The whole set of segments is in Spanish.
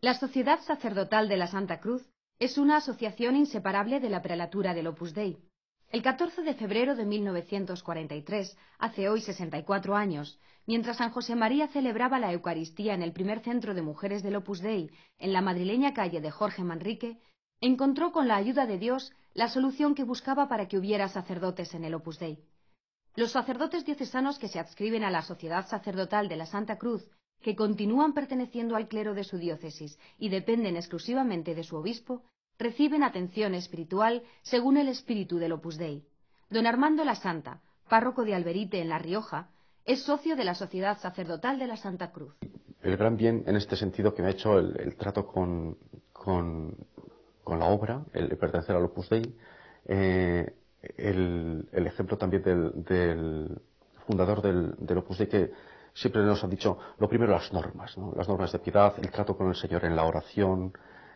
La Sociedad Sacerdotal de la Santa Cruz es una asociación inseparable de la prelatura del Opus Dei. El 14 de febrero de 1943, hace hoy 64 años, mientras San José María celebraba la Eucaristía en el primer centro de mujeres del Opus Dei, en la madrileña calle de Jorge Manrique, encontró con la ayuda de Dios la solución que buscaba para que hubiera sacerdotes en el Opus Dei. Los sacerdotes diocesanos que se adscriben a la Sociedad Sacerdotal de la Santa Cruz que continúan perteneciendo al clero de su diócesis y dependen exclusivamente de su obispo, reciben atención espiritual según el espíritu del Opus Dei. Don Armando La Santa, párroco de Alberite en La Rioja, es socio de la Sociedad Sacerdotal de la Santa Cruz. El gran bien en este sentido que me ha hecho el, trato con, con, la obra, el, pertenecer al Opus Dei, eh, el, ejemplo también del, fundador del, del Opus Dei que siempre nos han dicho, lo primero las normas, ¿no? las normas de piedad, el trato con el Señor en la oración,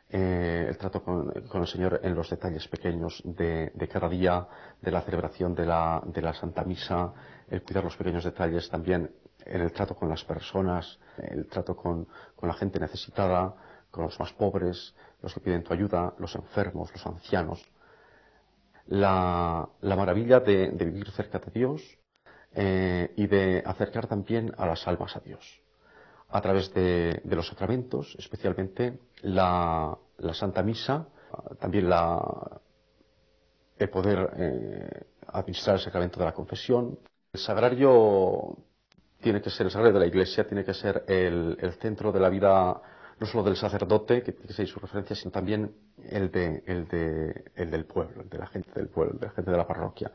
eh, el trato con, el Señor en los detalles pequeños de, cada día, de la celebración de la, de la, Santa Misa, el cuidar los pequeños detalles también en el trato con las personas, el trato con, la gente necesitada, con los más pobres, los que piden tu ayuda, los enfermos, los ancianos. La, la maravilla de vivir cerca de Dios, eh, y de acercar también a las almas a Dios. A través de, los sacramentos, especialmente la, Santa Misa, también la, el poder eh, administrar el sacramento de la confesión. El sagrario tiene que ser, el sagrario de la iglesia tiene que ser el, centro de la vida, no solo del sacerdote, que tiene que ser su referencia, sino también el, de, el, de, el del pueblo, el de la gente del pueblo, de la gente de la parroquia.